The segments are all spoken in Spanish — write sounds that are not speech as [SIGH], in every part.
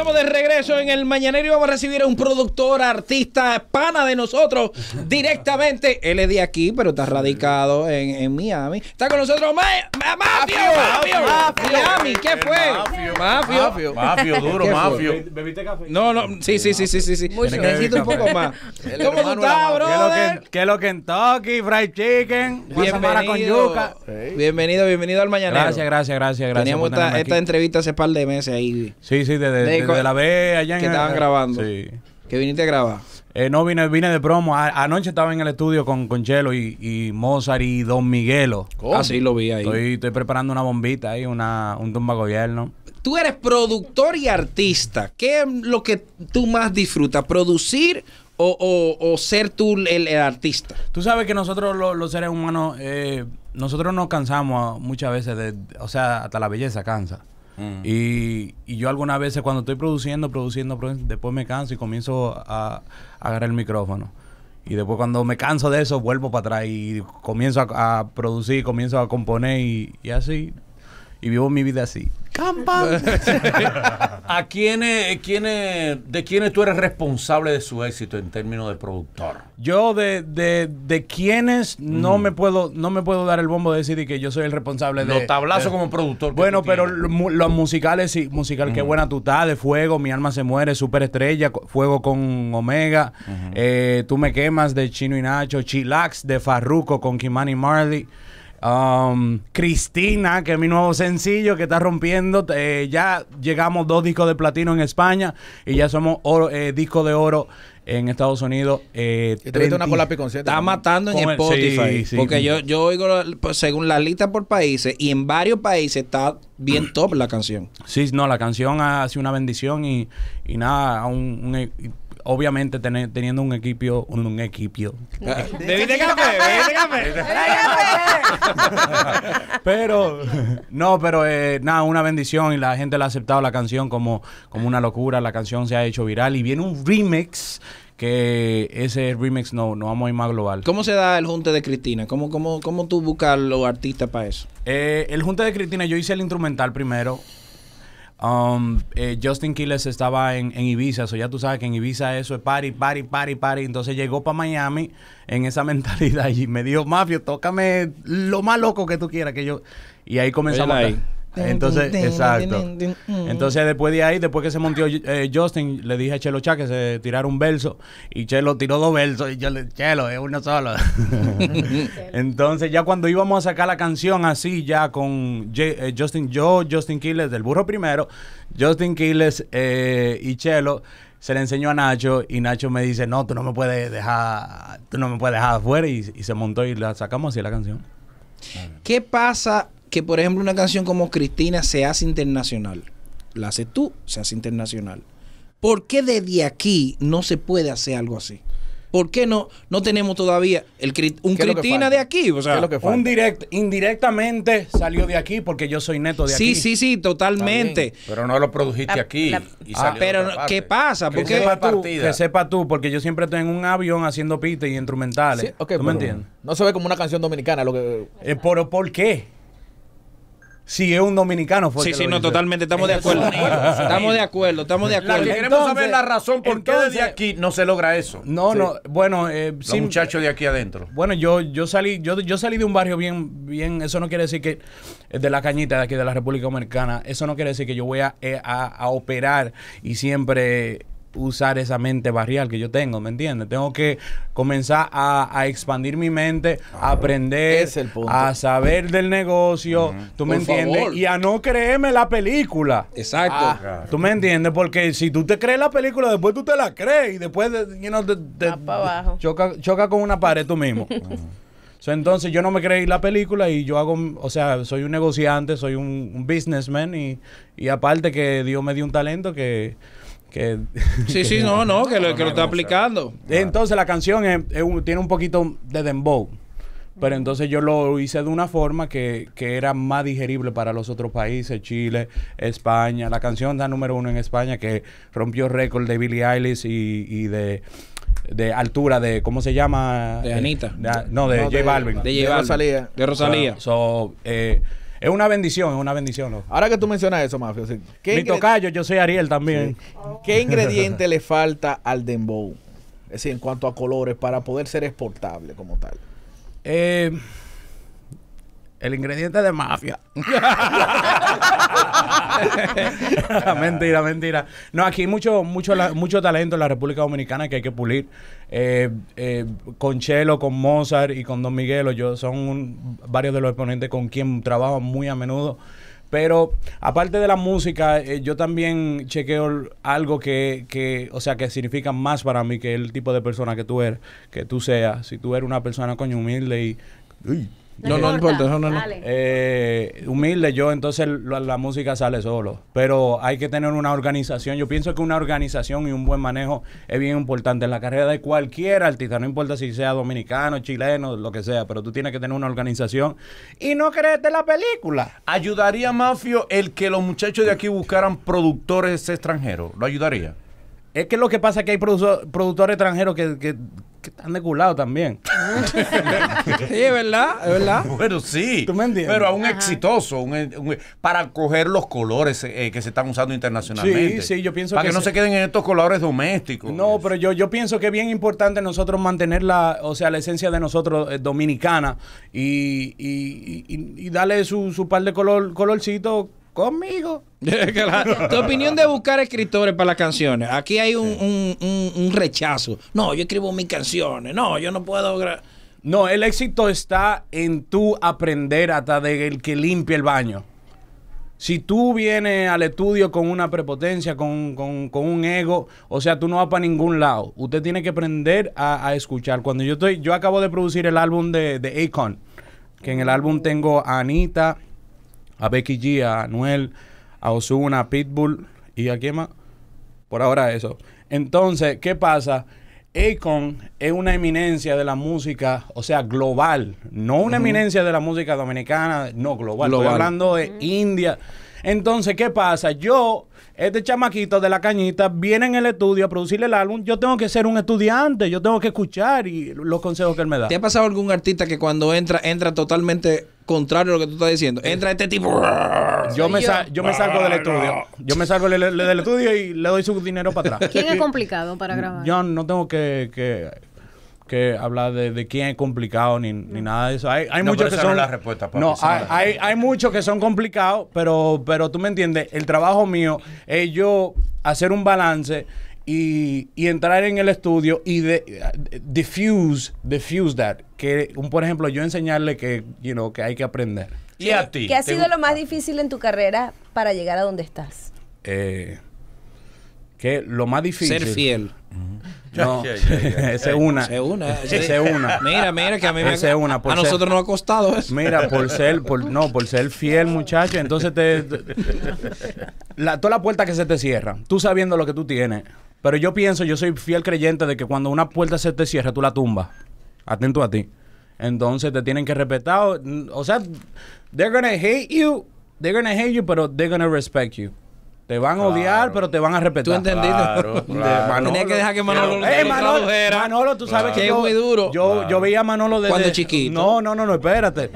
estamos de regreso en el Mañanero y vamos a recibir a un productor, artista, pana de nosotros directamente. Él es de aquí, pero está radicado en, en Miami. Está con nosotros Mafio. Mafio. ¿qué fue? Mafio. Mafio. Mafio, duro, Mafio. ¿Bebiste café? No, no, sí, sí, sí, sí, sí. sí. Mucho. Necesito un poco más. ¿Cómo tú estás, brother? ¿Qué es lo Toki, fried chicken, bienvenido. con yuca. Bienvenido, bienvenido al Mañanero. Gracias, gracias, gracias. gracias Teníamos esta, esta, entrevista hace par de meses ahí. Sí, sí, desde de la B allá en Que estaban grabando. Que viniste a grabar. Eh, no, vine, vine de promo. anoche estaba en el estudio con, con Chelo y, Mozart y Don Miguelo. así ah, lo vi ahí. Estoy, preparando una bombita ahí, una, un tumba gobierno. Tú eres productor y artista. ¿Qué es lo que tú más disfrutas? ¿Producir o, ser tú el, artista? Tú sabes que nosotros los seres humanos, eh, nosotros nos cansamos muchas veces de, o sea, hasta la belleza cansa. Y, y, yo algunas veces cuando estoy produciendo, produciendo, produciendo, después me canso y comienzo a, agarrar el micrófono. Y después cuando me canso de eso, vuelvo para atrás y comienzo a, producir, comienzo a componer y así. Y vivo mi vida así. [LAUGHS] ¿A quiénes, de quiénes tú eres responsable de su éxito en términos de productor? Yo de, de, de quienes no mm. me puedo no me puedo dar el bombo de decir que yo soy el responsable de los tablazos eh, como productor. Bueno, pero los musicales sí, musical que qué mm. buena tú estás, de fuego, mi alma se muere, superestrella, fuego con Omega, eh, tú me quemas de Chino y Nacho, Chilax de Farruco con Kimani Marley. Um, Cristina, que es mi nuevo sencillo que está rompiendo. Eh, ya llegamos dos discos de platino en España y ya somos discos eh, disco de oro en Estados Unidos. Eh, está matando en Spotify. porque yo, yo oigo, pues, según la lista por países, y en varios países está bien top la canción. Sí, no, la canción ha sido una bendición y, y nada, un, obviamente teniendo un equipo, un, un equipo. café? café? pero, no, pero nada, una bendición y la gente le ha aceptado la canción como, como una locura. La canción se ha hecho viral y viene un remix que ese remix no, no vamos a ir más global. ¿Cómo se da el junte de Cristina? ¿Cómo, cómo, tú buscas los artistas para eso? el junte de Cristina, yo hice el instrumental primero. Um, eh, Justin Killers estaba en, Ibiza, eso ya tú sabes que en Ibiza eso es party, party, party, party. Entonces llegó para Miami en esa [LAUGHS] mentalidad y me dijo, Mafio, tócame lo más loco que tú quieras que yo. Y ahí comenzamos. Entonces, exacto. Mm. Entonces, después de ahí, después que se montó eh, Justin, le dije a Chelo Chá que se tirara un verso. Y Chelo tiró dos versos. Y yo le dije, Chelo, es uno solo. [LAUGHS] [LAUGHS] Entonces, ya cuando íbamos a sacar la canción así, ya con eh, Justin, yo, Justin Quiles, del burro primero, Justin Quiles eh, y Chelo se le enseñó a Nacho y Nacho me dice, no, tú no me puedes dejar, tú no me puedes dejar afuera y, se montó y la sacamos así la canción. ¿Qué pasa que, por ejemplo, una canción como Cristina se hace internacional. La haces tú, se hace internacional. ¿Por qué desde aquí no se puede hacer algo así? ¿Por qué no, no tenemos todavía el, un Cristina de aquí? O sea, un direct, indirectamente salió de aquí porque yo soy neto de sí, aquí. Sí, sí, sí, totalmente. Pero no lo produjiste aquí. Ah, pero, ¿qué pasa? Porque, que, sepa tú, sepa tú, porque yo siempre estoy en un avión haciendo pita y instrumentales. ¿Tú me entiendes? No se ve como una canción dominicana. Lo que... Eh, ¿Pero por qué? si es un dominicano. Fue sí, sí, no, totalmente, estamos de acuerdo. estamos de acuerdo, estamos de acuerdo. queremos saber la razón por qué desde aquí no se logra eso. No, no, bueno. Eh, Los muchachos de aquí adentro. Bueno, yo, yo, salí, yo, yo salí de un barrio bien, bien, eso no quiere decir que, eh, de la cañita de aquí de la República Dominicana, eso no quiere decir que yo voy a, eh, a operar y siempre usar esa mente barrial que yo tengo, ¿me entiendes? Tengo que comenzar a, expandir mi mente, a aprender, a saber del negocio, ¿tú me entiendes? Y a no creerme la película. Exacto. Ah, ¿Tú me entiendes? Porque si tú te crees la película, después tú te la crees y después you Choca, choca con una pared tú mismo. [LAUGHS] entonces yo no me creí la película y yo hago, o sea, soy un negociante, soy un, businessman y, y aparte que Dios me dio un talento que... Sí, [LAUGHS] sí, no, no, que lo, que lo está aplicando. Entonces la canción es, tiene un poquito de dembow. Pero entonces yo lo hice de una forma que, era más digerible para los otros países, Chile, España. La canción da número uno en España que rompió récord de Billie Eilish y, de, de, altura de, ¿cómo se llama? De Anita. no, de J Balvin. De, Rosalía. De Rosalía. Eh, es una bendición, es una bendición. Ahora que tú mencionas eso, Mafio. ¿sí? Mi tocayo, yo soy Ariel también. ¿Qué ingrediente le falta al dembow? Es decir, en cuanto a colores, para poder ser exportable como tal. Eh el ingrediente de mafia. [LAUGHS] mentira, mentira. No, aquí hay mucho, mucho, mucho talento en la República Dominicana que hay que pulir. Eh, eh, con Chelo, con Mozart y con Don Miguelo, yo son varios de los exponentes con quien trabajo muy a menudo. Pero aparte de la música, eh, yo también chequeo algo que, o sea, que significa más para mí que el tipo de persona que tú eres, que tú seas. Si tú eres una persona coño humilde y no, no, importa, no, no, no. Eh, humilde, yo entonces la, música sale solo. Pero hay que tener una organización. Yo pienso que una organización y un buen manejo es bien importante en la carrera de cualquier artista, no importa si sea dominicano, chileno, lo que sea, pero tú tienes que tener una organización y no creerte la película. ¿Ayudaría Mafio el que los muchachos de aquí buscaran productores extranjeros? ¿Lo ayudaría? Es que lo que pasa es que hay productores extranjeros que, que están de culado también. sí, es verdad, es verdad. Bueno, sí. Pero a un exitoso, para coger los colores eh, eh, que se están usando internacionalmente. Sí, sí, yo pienso para que, no se... queden en estos colores domésticos. No, pero yo, yo pienso que es bien importante nosotros mantener la, o sea, la esencia de nosotros eh, dominicana y, y, y, y, darle su, su par de color, colorcito conmigo. [LAUGHS] tu opinión de buscar escritores para las canciones. Aquí hay un, rechazo. No, yo escribo mis canciones. No, yo no puedo. No, el éxito está en tú aprender hasta de el que limpia el baño. Si tú vienes al estudio con una prepotencia, con, un ego, o sea, tú no vas para ningún lado. Usted tiene que aprender a, escuchar. Cuando yo estoy, yo acabo de producir el álbum de, de Akon, que en el álbum tengo a Anita, a Becky G, a Anuel, a Osuna, a Pitbull y a quién más. Por ahora eso. Entonces, ¿qué pasa? Akon es una eminencia de la música, o sea, global. No una eminencia de la música dominicana, no, global. global. Estoy hablando de India. Entonces, ¿qué pasa? Yo, este chamaquito de la cañita, viene en el estudio a producirle el álbum. Yo tengo que ser un estudiante, yo tengo que escuchar y los consejos que él me da. ¿Te ha pasado algún artista que cuando entra, entra totalmente contrario a lo que tú estás diciendo? Entra este tipo. Yo me, me salgo del estudio. Yo me salgo del, del, estudio y le doy su dinero para atrás. ¿Quién es complicado para grabar? Yo no tengo que, que que hablar de, quién es complicado ni, nada de eso. Hay, hay muchos que son. No, hay, hay, hay, muchos que son complicados, pero, pero tú me entiendes. El trabajo mío es yo hacer un balance. Y, entrar en el estudio y de, diffuse, diffuse that. Que, un, por ejemplo, yo enseñarle que, you know, que hay que aprender. ¿Y a ¿Qué ha sido lo más difícil en tu carrera para llegar a donde estás? Eh, que lo más difícil. Ser fiel. [LAUGHS] No, ese una. una. una. Mira, mira, que a me una. a nosotros nos ha costado eso. Mira, por ser, por, no, por ser fiel, muchacho, entonces te. la, puerta que se te cierra, tú sabiendo lo que tú tienes. Pero yo pienso, yo soy fiel creyente de que cuando una puerta se te cierra, tú la tumbas. Atento a ti. Entonces te tienen que respetar. O, sea, they're gonna hate you. They're gonna hate you, pero they're gonna respect you. Te van a odiar, pero te van a respetar. ¿Tú entendiste? Claro, [LAUGHS] que dejar que Manolo lo eh, Manolo, tú sabes que, yo, es muy duro. Yo, veía a Manolo desde... Cuando chiquito. No, no, no, no espérate.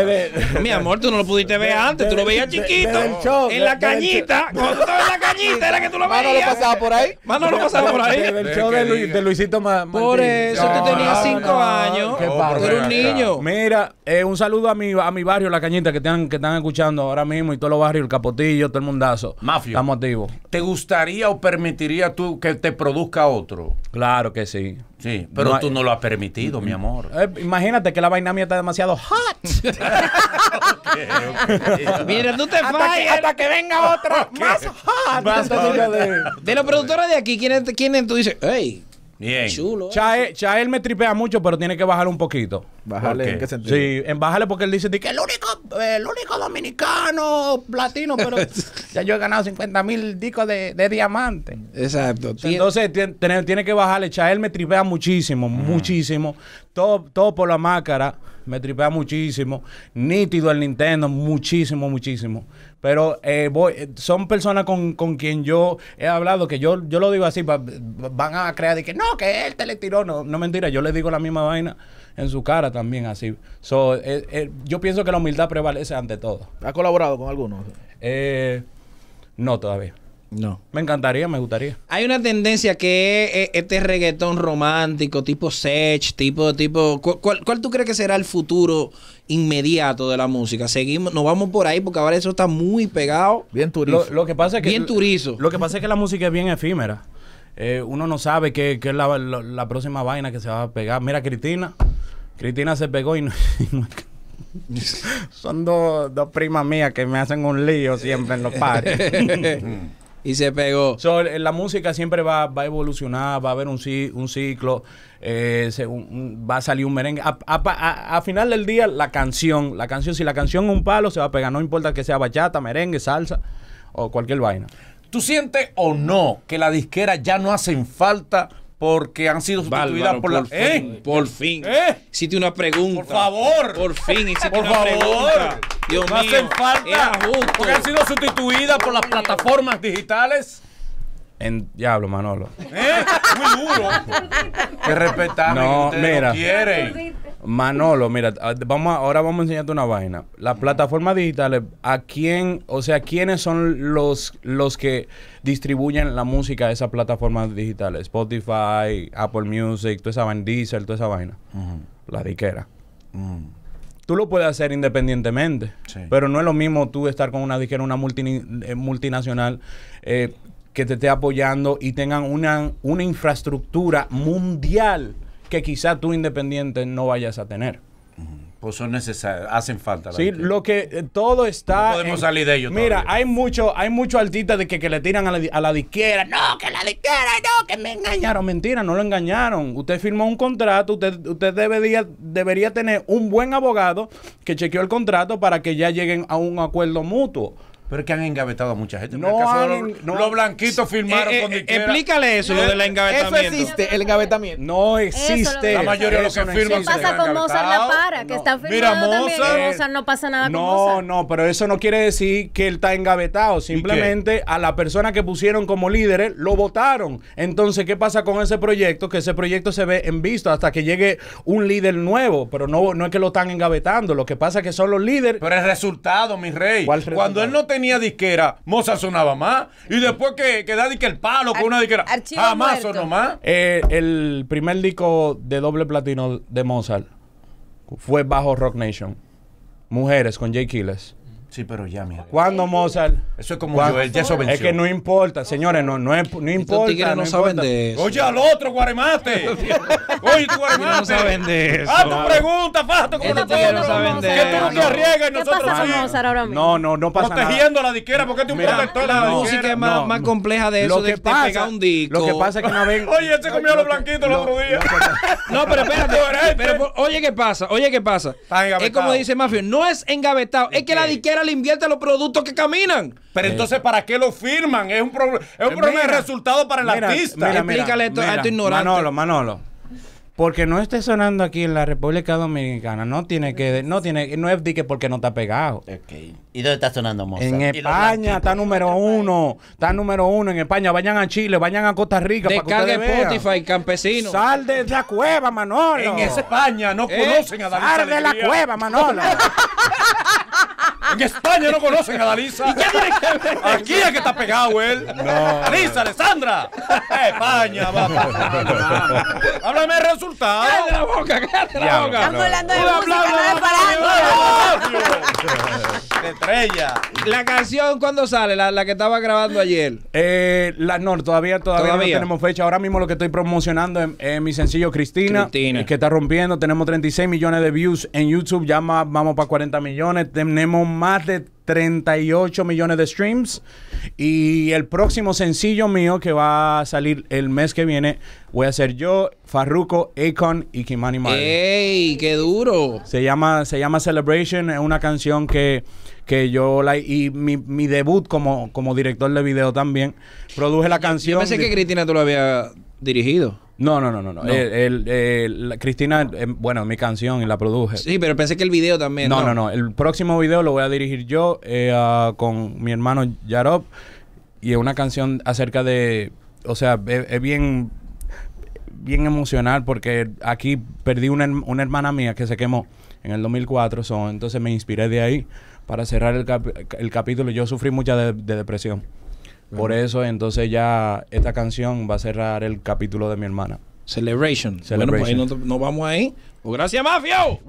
[LAUGHS] Mi amor, tú no lo pudiste ver antes. tú lo veías chiquito. en la cañita. Cuando estaba en la cañita era que tú lo veías. Manolo pasaba por ahí. Manolo pasaba por ahí. Desde el show de, Luisito Martínez. Por eso tú ah, tenías ah, cinco ah, años. Qué Tú un niño. Mira, eh, un saludo a mi, a mi barrio, La Cañita, que, están que están escuchando ahora mismo. Y todos los barrios, El Capotillo, todo el mundazo. Mafia. ¿Te gustaría o permitiría tú que te produzca otro? Claro que sí. Sí, pero tú no lo has permitido, mi amor. Eh, imagínate que la vaina mía está demasiado hot. [LAUGHS] Mira, tú te hasta Que, venga otra más hot. de, la los de aquí, ¿quiénes quién tú dices? ¡Ey! Bien. Chulo. Eh. Chael me tripea mucho, pero tiene que bajar un poquito. ¿Bájale en qué sentido? Sí, en bájale porque él dice que el único, el único dominicano platino, pero [LAUGHS] ya yo he ganado 50 mil discos de, de diamante. Exacto. Entonces tiene, que bajarle. él me tripea muchísimo, muchísimo. Todo, todo por la máscara, me tripea muchísimo. Nítido el Nintendo, muchísimo, muchísimo. Pero eh, eh, son personas con, quien yo he hablado, que yo, yo lo digo así, van a creer que no, que él te le tiró. No, no mentira, yo le digo la misma vaina en su cara también así. Eh, eh, yo pienso que la humildad prevalece ante todo. ¿Ha colaborado con alguno? Eh, no, todavía. No. Me encantaría, me gustaría. Hay una tendencia que es este reggaetón romántico, tipo Sech, tipo, tipo. ¿cuál, tú crees que será el futuro inmediato de la música? Seguimos, nos vamos por ahí porque ahora eso está muy pegado. Bien turizo. Lo, que pasa es que, bien turizo. Lo que pasa es que la música es bien efímera. uno no sabe qué, es la, próxima vaina que se va a pegar. Mira, Cristina, Cristina se pegó y no. [LAUGHS] son dos, primas mías que me hacen un lío siempre en los pares. [LAUGHS] y se pegó. la música siempre va, va a evolucionar, va a haber un, un ciclo, eh, va a salir un merengue. A, final del día, la canción, la canción, si la canción es un palo, se va a pegar, no importa que sea bachata, merengue, salsa o cualquier vaina. ¿Tú sientes o no que la disquera ya no hacen falta porque han sido sustituidas por, las... la. Fin, ¿Eh? Por fin. ¿Eh? Hiciste una pregunta. Por favor. Por fin hiciste por una favor. pregunta. Dios no mío. hacen falta. Porque han sido sustituidas por las plataformas digitales. En diablo, Manolo. ¿Eh? Muy duro. [LAUGHS] que respetar. No, mira. No quieren. Manolo, mira, ah, vamos ahora vamos a enseñarte una vaina. Las plataformas digitales, ¿a quién, o sea, quiénes son los, los que distribuyen la música a esas plataformas digitales? Spotify, Apple Music, toda esa vaina, Diesel, toda esa vaina. La diquera. Mm. Tú lo puedes hacer independientemente, pero no es lo mismo tú estar con una disquera, una eh, multinacional eh, que te esté apoyando y tengan una, una infraestructura mundial que quizá tú independiente no vayas a tener. Pues son necesarias, hacen falta. sí, lo que eh, todo está. podemos salir de ellos. Mira, hay mucho, hay muchos artistas de que, le tiran a la, a la No, que la disquera, no, que me engañaron. Mentira, no lo engañaron. Usted firmó un contrato, usted, usted debería, debería tener un buen abogado que chequeó el contrato para que ya lleguen a un acuerdo mutuo. Pero es que han engavetado a mucha gente. No, han, los, no los, blanquitos firmaron con eh, eh Explícale eso, lo del engavetamiento. Eso existe, el engavetamiento. No existe. La mayoría de los que firman ¿Qué pasa con Mozart La Para? Que está firmado Mira, eh, Mozart, no pasa nada con Mozart. No, no, pero eso no quiere decir que él está engavetado. Simplemente a la persona que pusieron como líderes lo votaron. Entonces, ¿qué pasa con ese proyecto? Que ese proyecto se ve en visto hasta que llegue un líder nuevo. Pero no, no es que lo están engavetando. Lo que pasa es que son los líderes. Pero el resultado, mi rey. Cuando él no tenía tenía disquera, Mozart sonaba más. Y después que, que da que el palo con una disquera, jamás sonó más. Eh, el primer disco de doble platino de Mozart fue bajo Rock Nation. Mujeres con Jay Killers. Sí, pero ya, mira. ¿Cuándo Mozart? Eso es como Joel, ya eso venció. Es que no importa, señores, no, no, es, no importa. no, no saben de eso. Oye, al otro guaremate. [LAUGHS] Oye, tu guaremate. no saben de eso. Haz tu pregunta, Fasto, como nosotros. No otros. saben de eso. Que tú no te arriesgas y nosotros pasa con Mozart ahora mismo? No, no, no pasa Protegiendo nada. la disquera, porque es un protector la, la música es más, más compleja de eso, lo que de pasa, pegar un disco. Lo que pasa es que no vez... [LAUGHS] Oye, ese se comió los blanquitos el otro día. No, pero espérate. [LAUGHS] Este. Pero, oye, ¿qué pasa? Oye, ¿qué pasa? Es como dice Mafio, no es engavetado, es que la disquera le invierte los productos que caminan. Pero eh. entonces, ¿para qué lo firman? Es un, eh, problema de resultado para el artista. esto a tu ignorante. Manolo, Manolo. Porque no esté sonando aquí en la República Dominicana, no tiene que, no tiene, no es dique porque no está pegado. Okay. ¿Y dónde está sonando Mozart? En España está número uno, está número uno en España. Vayan a Chile, vayan a Costa Rica. Descargue Spotify, vean. campesino. Sal de la cueva, Manolo. En España no eh, conocen a David. Sal de la cueva, Manolo. [LAUGHS] En España no conocen a Dalisa. Aquí es que está pegado él. Dalisa, Alessandra. España, papá. Háblame el resultado. Cállate la boca, cállate la boca. Estamos hablando de música, no de estrella. La canción, ¿cuándo sale? La, que estaba grabando ayer. Eh, no, todavía, todavía, no tenemos fecha. Ahora mismo lo que estoy promocionando es, mi sencillo Cristina, Cristina, eh, que está rompiendo. Tenemos 36 millones de views en YouTube. Ya vamos para 40 millones. Tenemos más de 38 millones de streams. Y el próximo sencillo mío que va a salir el mes que viene, voy a ser yo, Farruko, Akon y Kimani Marley ¡Ey! ¡Qué duro! Se llama, se llama Celebration. Es una canción que que yo la y mi, mi debut como, como director de video también. Produje la canción. Yo pensé que Cristina tú lo había dirigido. No, no, no, no. Cristina, eh, bueno, mi canción y la produje. Sí, pero pensé que el video también. No, no, no. El próximo video lo voy a dirigir yo eh, con mi hermano Yarob. Y es una canción acerca de. O sea, es, bien bien emocional porque aquí perdí una hermana mía que se quemó en el 2004. son. entonces me inspiré de ahí. Para cerrar el, capítulo, yo sufrí mucha de, depresión. Por eso, entonces ya esta canción va a cerrar el capítulo de mi hermana. Celebration. Celebration. Bueno, pues ahí nos, vamos ahí. Pues gracias, Mafio.